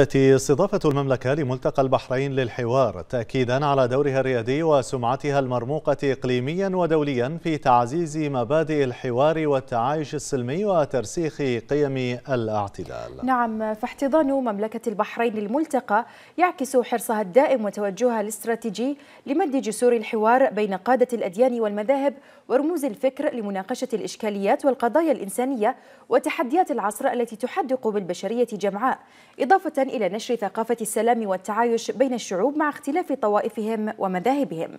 تأتي استضافة المملكة لملتقى البحرين للحوار تأكيدا على دورها الريادي وسمعتها المرموقة إقليميا ودوليا في تعزيز مبادئ الحوار والتعايش السلمي وترسيخ قيم الاعتدال نعم فاحتضان مملكة البحرين للملتقى يعكس حرصها الدائم وتوجهها الاستراتيجي لمد جسور الحوار بين قادة الأديان والمذاهب ورموز الفكر لمناقشة الإشكاليات والقضايا الإنسانية وتحديات العصر التي تحدق بالبشرية جمعاء إضافة إلى نشر ثقافة السلام والتعايش بين الشعوب مع اختلاف طوائفهم ومذاهبهم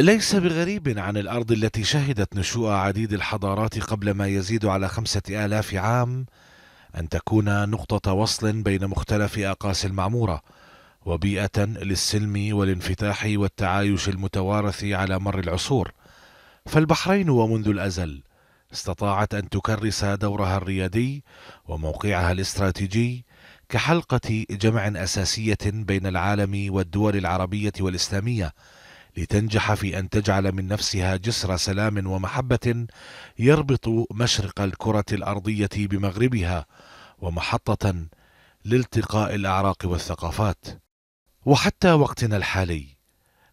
ليس بغريب عن الأرض التي شهدت نشوء عديد الحضارات قبل ما يزيد على خمسة آلاف عام أن تكون نقطة وصل بين مختلف أقاصي المعمورة وبيئة للسلم والانفتاح والتعايش المتوارث على مر العصور فالبحرين ومنذ الأزل استطاعت أن تكرس دورها الريادي وموقعها الاستراتيجي كحلقة جمع أساسية بين العالم والدول العربية والإسلامية لتنجح في أن تجعل من نفسها جسر سلام ومحبة يربط مشرق الكرة الأرضية بمغربها ومحطة لالتقاء الأعراق والثقافات وحتى وقتنا الحالي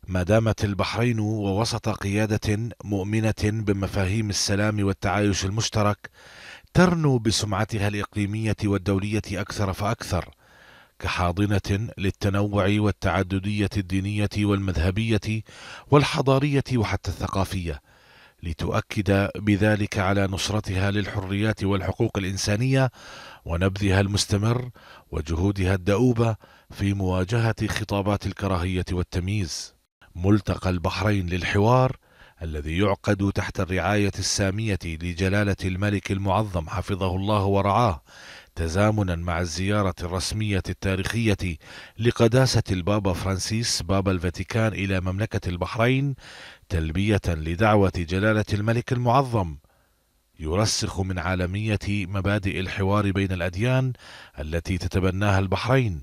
ما دامت البحرين ووسط قيادة مؤمنة بمفاهيم السلام والتعايش المشترك ترنو بسمعتها الإقليمية والدولية أكثر فأكثر كحاضنة للتنوع والتعددية الدينية والمذهبية والحضارية وحتى الثقافية لتؤكد بذلك على نصرتها للحريات والحقوق الانسانيه ونبذها المستمر وجهودها الدؤوبه في مواجهه خطابات الكراهيه والتمييز ملتقى البحرين للحوار الذي يعقد تحت الرعاية السامية لجلالة الملك المعظم حفظه الله ورعاه تزامنا مع الزيارة الرسمية التاريخية لقداسة البابا فرانسيس بابا الفاتيكان إلى مملكة البحرين تلبية لدعوة جلالة الملك المعظم يرسخ من عالمية مبادئ الحوار بين الأديان التي تتبناها البحرين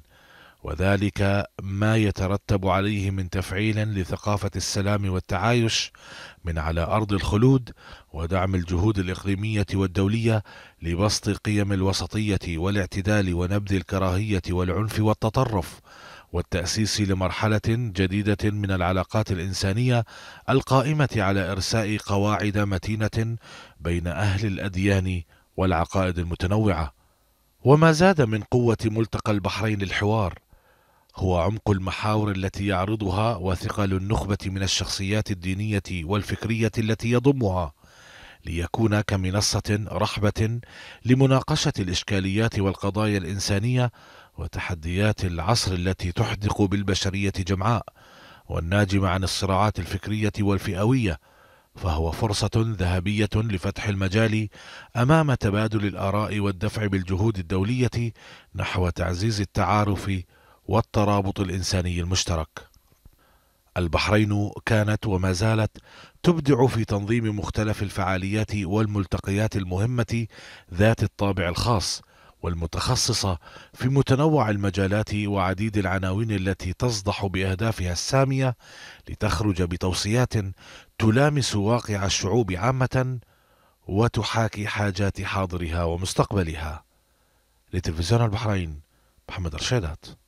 وذلك ما يترتب عليه من تفعيل لثقافة السلام والتعايش من على أرض الخلود ودعم الجهود الإقليمية والدولية لبسط قيم الوسطية والاعتدال ونبذ الكراهية والعنف والتطرف والتأسيس لمرحلة جديدة من العلاقات الإنسانية القائمة على إرساء قواعد متينة بين أهل الأديان والعقائد المتنوعة وما زاد من قوة ملتقى البحرين الحوار هو عمق المحاور التي يعرضها وثقل النخبة من الشخصيات الدينية والفكرية التي يضمها ليكون كمنصة رحبة لمناقشة الإشكاليات والقضايا الإنسانية وتحديات العصر التي تحدق بالبشرية جمعاء والناجمة عن الصراعات الفكرية والفئوية فهو فرصة ذهبية لفتح المجال أمام تبادل الآراء والدفع بالجهود الدولية نحو تعزيز التعارف والترابط الإنساني المشترك. البحرين كانت وما زالت تبدع في تنظيم مختلف الفعاليات والملتقيات المهمة ذات الطابع الخاص والمتخصصة في متنوع المجالات وعديد العناوين التي تصدح بأهدافها السامية لتخرج بتوصيات تلامس واقع الشعوب عامة وتحاكي حاجات حاضرها ومستقبلها. لتلفزيون البحرين محمد رشيدات